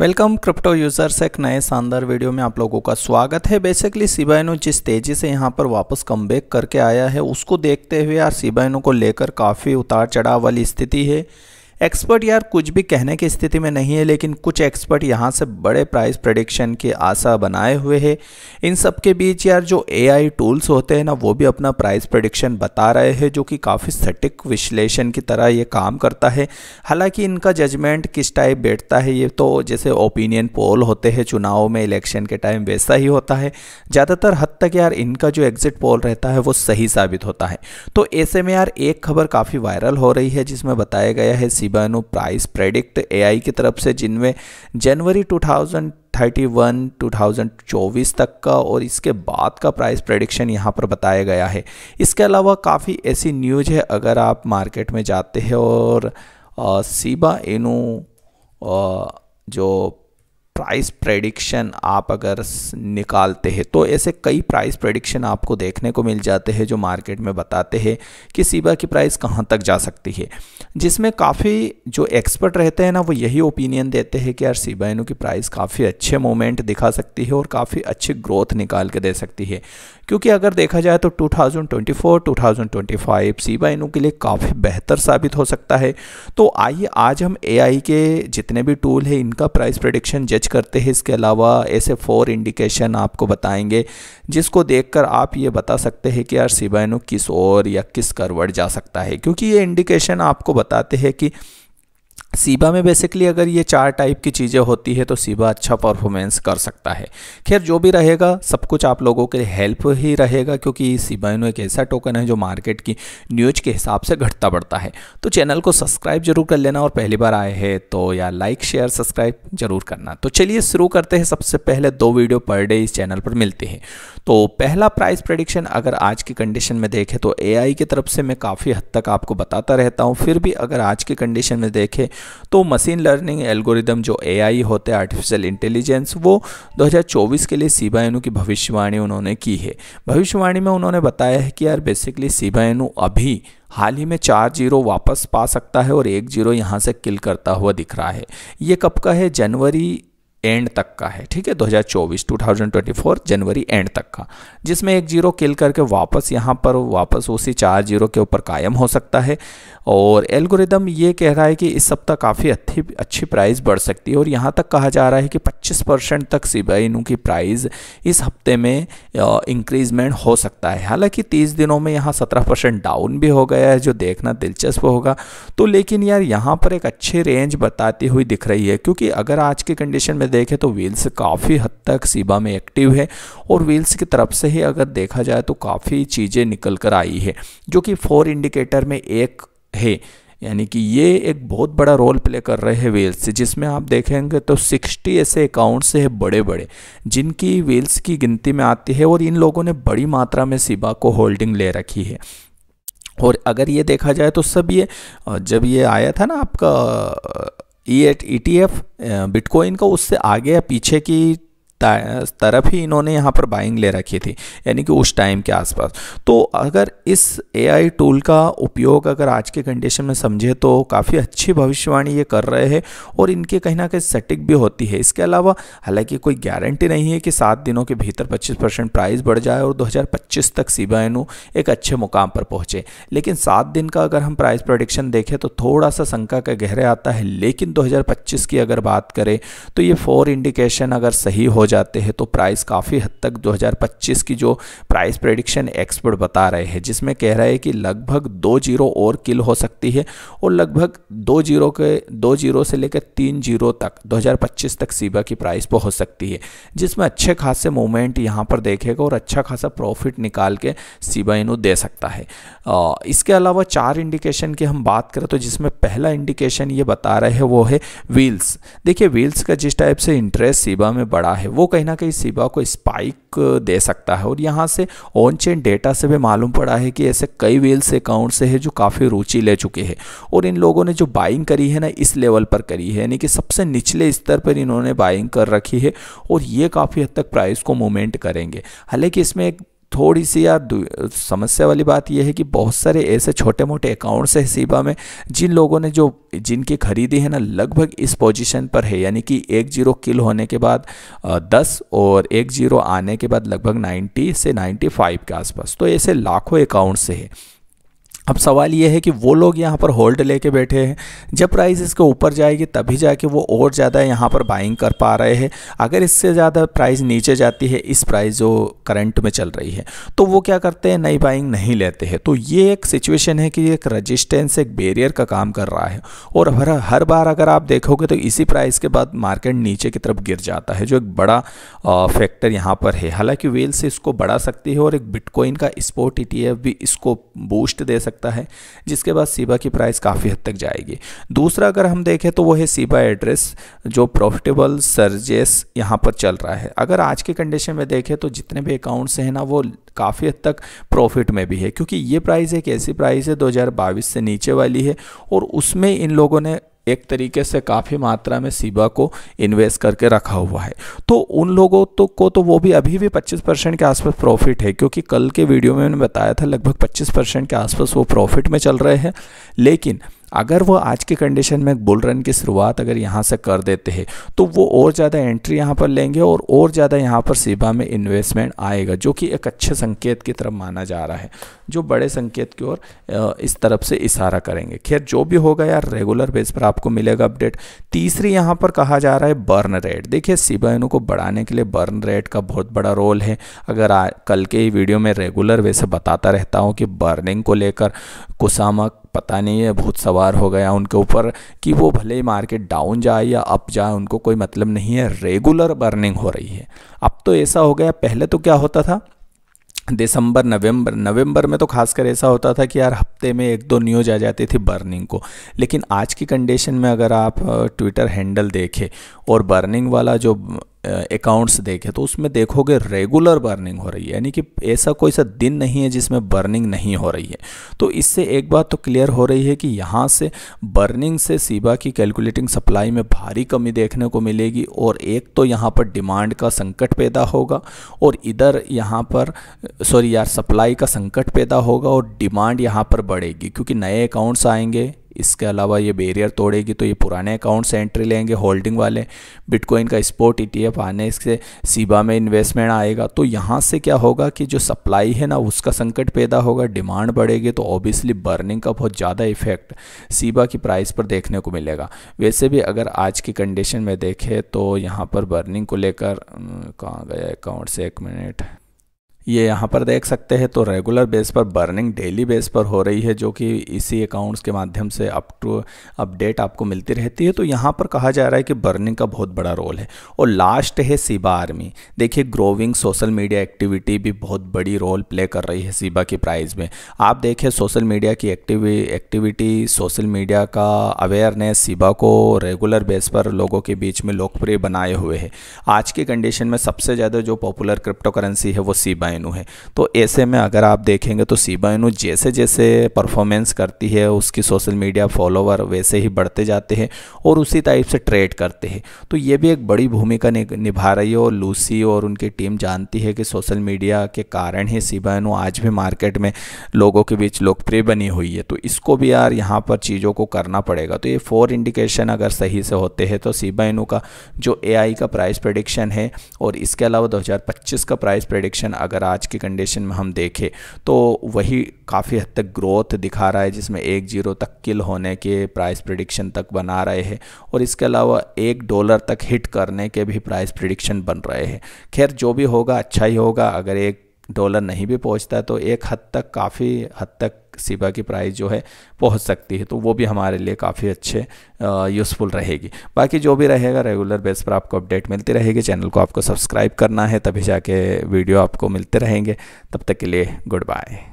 welcome crypto users एक नए शानदार वीडियो में आप लोगों का स्वागत है बेसिकली सिबाइनो जिस तेज़ी से यहाँ पर वापस कम करके आया है उसको देखते हुए यार सिबाइनो को लेकर काफ़ी उतार चढ़ाव वाली स्थिति है एक्सपर्ट यार कुछ भी कहने की स्थिति में नहीं है लेकिन कुछ एक्सपर्ट यहाँ से बड़े प्राइस प्रडिक्शन की आशा बनाए हुए हैं इन सब के बीच यार जो एआई टूल्स होते हैं ना वो भी अपना प्राइस प्रडिक्शन बता रहे हैं जो कि काफ़ी सटीक विश्लेषण की तरह ये काम करता है हालांकि इनका जजमेंट किस टाइप बैठता है ये तो जैसे ओपिनियन पोल होते हैं चुनाव में इलेक्शन के टाइम वैसा ही होता है ज़्यादातर हद तक यार इनका जो एग्जिट पोल रहता है वो सही साबित होता है तो ऐसे में यार एक खबर काफ़ी वायरल हो रही है जिसमें बताया गया है सी Shibano प्राइस प्रेडिक्ट एआई की तरफ से जिनमें जनवरी 2031 2024 तक का और इसके बाद का प्राइस प्रेडिक्शन यहां पर बताया गया है इसके अलावा काफ़ी ऐसी न्यूज है अगर आप मार्केट में जाते हैं और सीबा इनू जो प्राइस प्रेडिक्शन आप अगर निकालते हैं तो ऐसे कई प्राइस प्रेडिक्शन आपको देखने को मिल जाते हैं जो मार्केट में बताते हैं कि सीबा की प्राइस कहाँ तक जा सकती है जिसमें काफ़ी जो एक्सपर्ट रहते हैं ना वो यही ओपिनियन देते हैं कि यार सीबा की प्राइस काफ़ी अच्छे मोमेंट दिखा सकती है और काफ़ी अच्छी ग्रोथ निकाल के दे सकती है क्योंकि अगर देखा जाए तो 2024, 2025 सीबा इनू के लिए काफ़ी बेहतर साबित हो सकता है तो आइए आज हम एआई के जितने भी टूल हैं इनका प्राइस प्रडिक्शन जज करते हैं इसके अलावा ऐसे फोर इंडिकेशन आपको बताएंगे जिसको देखकर आप ये बता सकते हैं कि यार सिबाइनो किस और या किस करवट जा सकता है क्योंकि ये इंडिकेशन आपको बताते हैं कि सीबा में बेसिकली अगर ये चार टाइप की चीज़ें होती है तो सीबा अच्छा परफॉर्मेंस कर सकता है खैर जो भी रहेगा सब कुछ आप लोगों के लिए हेल्प ही रहेगा क्योंकि सीबा इनो एक ऐसा टोकन है जो मार्केट की न्यूज के हिसाब से घटता बढ़ता है तो चैनल को सब्सक्राइब जरूर कर लेना और पहली बार आए हैं तो या लाइक शेयर सब्सक्राइब जरूर करना तो चलिए शुरू करते हैं सबसे पहले दो वीडियो पर डे इस चैनल पर मिलते हैं तो पहला प्राइस प्रडिक्शन अगर आज की कंडीशन में देखें तो ए की तरफ से मैं काफ़ी हद तक आपको बताता रहता हूँ फिर भी अगर आज की कंडीशन में देखें तो मशीन लर्निंग एल्गोरिदम जो ए होते हैं आर्टिफिशियल इंटेलिजेंस वो 2024 के लिए सीबा की भविष्यवाणी उन्होंने की है भविष्यवाणी में उन्होंने बताया है कि यार बेसिकली सीबा अभी हाल ही में चार जीरो वापस पा सकता है और एक जीरो यहाँ से किल करता हुआ दिख रहा है ये कब का है जनवरी एंड तक का है ठीक है 2024 2024 जनवरी एंड तक का जिसमें एक जीरो किल करके वापस यहाँ पर वापस उसी चार जीरो के ऊपर कायम हो सकता है और एल्गोरिदम ये कह रहा है कि इस सप्ताह काफ़ी अच्छी अच्छी प्राइस बढ़ सकती है और यहाँ तक कहा जा रहा है कि 25 परसेंट तक सीबाइनू की प्राइस इस हफ्ते में इंक्रीजमेंट हो सकता है हालांकि तीस दिनों में यहाँ सत्रह परसेंट डाउन भी हो गया है जो देखना दिलचस्प होगा तो लेकिन यार यहाँ पर एक अच्छी रेंज बताती हुई दिख रही है क्योंकि अगर आज की कंडीशन में देखें तो व्हील्स काफ़ी हद तक सीबा में एक्टिव है और व्हील्स की तरफ से ही अगर देखा जाए तो काफ़ी चीज़ें निकल कर आई है जो कि फोर इंडिकेटर में एक है यानी कि ये एक बहुत बड़ा रोल प्ले कर रहे हैं व्हील्स जिसमें आप देखेंगे तो 60 ऐसे अकाउंट्स हैं बड़े बड़े जिनकी व्हील्स की गिनती में आती है और इन लोगों ने बड़ी मात्रा में सिबा को होल्डिंग ले रखी है और अगर ये देखा जाए तो सब ये जब ये आया था ना आपका E eight E T F bitcoin का उससे आगे या पीछे की तरफ ही इन्होंने यहाँ पर बाइंग ले रखी थी यानी कि उस टाइम के आसपास तो अगर इस एआई टूल का उपयोग अगर आज के कंडीशन में समझे तो काफ़ी अच्छी भविष्यवाणी ये कर रहे हैं और इनके कहीं ना कहीं सटीक भी होती है इसके अलावा हालांकि कोई गारंटी नहीं है कि सात दिनों के भीतर पच्चीस परसेंट प्राइस बढ़ जाए और 2025 तक सीबाइनू एक अच्छे मुकाम पर पहुंचे लेकिन सात दिन का अगर हम प्राइस प्रोडिक्शन देखें तो थोड़ा सा शंका का गहरे आता है लेकिन दो की अगर बात करें तो ये फोर इंडिकेशन अगर सही हो जाते हैं तो प्राइस काफ़ी हद तक 2025 की जो प्राइस प्रेडिक्शन एक्सपर्ट बता रहे हैं जिसमें कह रहा है कि लगभग दो जीरो और किल हो सकती है और लगभग दो जीरो के दो जीरो से लेकर तीन जीरो तक 2025 तक सीबा की प्राइस पर हो सकती है जिसमें अच्छे खासे मूवमेंट यहाँ पर देखेगा और अच्छा खासा प्रॉफिट निकाल के सीबा इनू दे सकता है आ, इसके अलावा चार इंडिकेशन की हम बात करें तो जिसमें पहला इंडिकेशन ये बता रहे हैं वो है व्हील्स देखिए व्हील्स का जिस टाइप से इंटरेस्ट सीबा में बढ़ा है वो कहीं ना कहीं सिबा को स्पाइक दे सकता है और यहाँ से ऑन चेन डेटा से भी मालूम पड़ा है कि ऐसे कई वेल्स से है जो काफ़ी रुचि ले चुके हैं और इन लोगों ने जो बाइंग करी है ना इस लेवल पर करी है यानी कि सबसे निचले स्तर पर इन्होंने बाइंग कर रखी है और ये काफ़ी हद तक प्राइस को मूवमेंट करेंगे हालांकि इसमें एक थोड़ी सी या समस्या वाली बात यह है कि बहुत सारे ऐसे छोटे मोटे अकाउंट्स हैं सीबा में जिन लोगों ने जो जिनकी खरीदी है ना लगभग इस पोजीशन पर है यानी कि एक जीरो किल होने के बाद दस और एक जीरो आने के बाद लगभग नाइन्टी से नाइन्टी फाइव के आसपास तो ऐसे लाखों अकाउंट्स हैं अब सवाल ये है कि वो लोग यहाँ पर होल्ड लेके बैठे हैं जब प्राइस इसके ऊपर जाएगी तभी जाके वो और ज़्यादा यहाँ पर बाइंग कर पा रहे हैं अगर इससे ज़्यादा प्राइस नीचे जाती है इस प्राइस जो करंट में चल रही है तो वो क्या करते हैं नई बाइंग नहीं लेते हैं तो ये एक सिचुएशन है कि एक रजिस्टेंस एक बेरियर का काम कर रहा है और हर हर बार अगर आप देखोगे तो इसी प्राइस के बाद मार्केट नीचे की तरफ गिर जाता है जो एक बड़ा फैक्टर यहाँ पर है हालाँकि वेल से इसको बढ़ा सकती है और एक बिटकॉइन का स्पोर्ट ई e भी इसको बूस्ट दे सकती सकता है जिसके बाद सीबा की प्राइस काफ़ी हद तक जाएगी दूसरा अगर हम देखें तो वो है सीबा एड्रेस जो प्रॉफिटेबल सर्जेस यहाँ पर चल रहा है अगर आज की कंडीशन में देखें तो जितने भी अकाउंट्स हैं ना वो काफ़ी हद तक प्रॉफिट में भी है क्योंकि ये प्राइस एक ऐसी प्राइस है दो से नीचे वाली है और उसमें इन लोगों ने एक तरीके से काफ़ी मात्रा में सीबा को इन्वेस्ट करके रखा हुआ है तो उन लोगों तो को तो वो भी अभी भी 25 परसेंट के आसपास प्रॉफिट है क्योंकि कल के वीडियो में मैंने बताया था लगभग 25 परसेंट के आसपास वो प्रॉफिट में चल रहे हैं लेकिन अगर वो आज के कंडीशन में बुल रन की शुरुआत अगर यहाँ से कर देते हैं तो वो और ज़्यादा एंट्री यहाँ पर लेंगे और और ज़्यादा यहाँ पर सीबा में इन्वेस्टमेंट आएगा जो कि एक अच्छे संकेत की तरफ माना जा रहा है जो बड़े संकेत की ओर इस तरफ से इशारा करेंगे खैर जो भी होगा यार रेगुलर बेस पर आपको मिलेगा अपडेट तीसरी यहाँ पर कहा जा रहा है बर्न रेट देखिए सीबा इनो को बढ़ाने के लिए बर्न रेट का बहुत बड़ा रोल है अगर आ, कल के ही वीडियो में रेगुलर वे से बताता रहता हूँ कि बर्निंग को लेकर कुसामक पता नहीं है भूत सवार हो गया उनके ऊपर कि वो भले ही मार्केट डाउन जाए या अप जाए उनको कोई मतलब नहीं है रेगुलर बर्निंग हो रही है अब तो ऐसा हो गया पहले तो क्या होता था दिसंबर नवंबर नवंबर में तो खासकर ऐसा होता था कि यार हफ्ते में एक दो न्यूज आ जाती थी बर्निंग को लेकिन आज की कंडीशन में अगर आप ट्विटर हैंडल देखें और बर्निंग वाला जो अकाउंट्स देखें तो उसमें देखोगे रेगुलर बर्निंग हो रही है यानी कि ऐसा कोई सा दिन नहीं है जिसमें बर्निंग नहीं हो रही है तो इससे एक बात तो क्लियर हो रही है कि यहाँ से बर्निंग से सीबा की कैलकुलेटिंग सप्लाई में भारी कमी देखने को मिलेगी और एक तो यहाँ पर डिमांड का संकट पैदा होगा और इधर यहाँ पर सॉरी यार सप्लाई का संकट पैदा होगा और डिमांड यहाँ पर बढ़ेगी क्योंकि नए अकाउंट्स आएंगे इसके अलावा ये बैरियर तोड़ेगी तो ये पुराने अकाउंट से एंट्री लेंगे होल्डिंग वाले बिटकॉइन का स्पोर्ट ईटीएफ e आने से सीबा में इन्वेस्टमेंट आएगा तो यहाँ से क्या होगा कि जो सप्लाई है ना उसका संकट पैदा होगा डिमांड बढ़ेगी तो ऑब्वियसली बर्निंग का बहुत ज़्यादा इफेक्ट सीबा की प्राइस पर देखने को मिलेगा वैसे भी अगर आज की कंडीशन में देखें तो यहाँ पर बर्निंग को लेकर कहाँ गया अकाउंट से एक मिनट ये यहाँ पर देख सकते हैं तो रेगुलर बेस पर बर्निंग डेली बेस पर हो रही है जो कि इसी अकाउंट्स के माध्यम से अप टू अपडेट आपको मिलती रहती है तो यहाँ पर कहा जा रहा है कि बर्निंग का बहुत बड़ा रोल है और लास्ट है सीबा आर्मी देखिए ग्रोविंग सोशल मीडिया एक्टिविटी भी बहुत बड़ी रोल प्ले कर रही है सीबा की प्राइज़ में आप देखें सोशल मीडिया की एक्टिवी एक्टिविटी सोशल मीडिया का अवेयरनेस सीबा को रेगुलर बेस पर लोगों के बीच में लोकप्रिय बनाए हुए है आज की कंडीशन में सबसे ज़्यादा जो पॉपुलर क्रिप्टो करेंसी है वो सीबा सीबाइनू है तो ऐसे में अगर आप देखेंगे तो सी सीबाइनू जैसे जैसे परफॉर्मेंस करती है उसकी सोशल मीडिया फॉलोवर वैसे ही बढ़ते जाते हैं और उसी टाइप से ट्रेड करते हैं तो ये भी एक बड़ी भूमिका निभा रही है और लूसी और उनकी टीम जानती है कि सोशल मीडिया के कारण ही सी सीबाइनू आज भी मार्केट में लोगों के बीच लोकप्रिय बनी हुई है तो इसको भी यार यहाँ पर चीज़ों को करना पड़ेगा तो ये फोर इंडिकेशन अगर सही से होते हैं तो सी सीबाइनू का जो ए का प्राइस प्रडिक्शन है और इसके अलावा दो का प्राइस प्रडिक्शन अगर अगर आज की कंडीशन में हम देखें तो वही काफ़ी हद तक ग्रोथ दिखा रहा है जिसमें एक जीरो तक किल होने के प्राइस प्रिडिक्शन तक बना रहे हैं और इसके अलावा एक डॉलर तक हिट करने के भी प्राइस प्रिडिक्शन बन रहे हैं खैर जो भी होगा अच्छा ही होगा अगर एक डॉलर नहीं भी पहुंचता तो एक हद तक काफ़ी हद तक सिबा की प्राइस जो है पहुंच सकती है तो वो भी हमारे लिए काफ़ी अच्छे यूज़फुल रहेगी बाकी जो भी रहेगा रेगुलर बेस पर आपको अपडेट मिलती रहेगी चैनल को आपको सब्सक्राइब करना है तभी जाके वीडियो आपको मिलते रहेंगे तब तक के लिए गुड बाय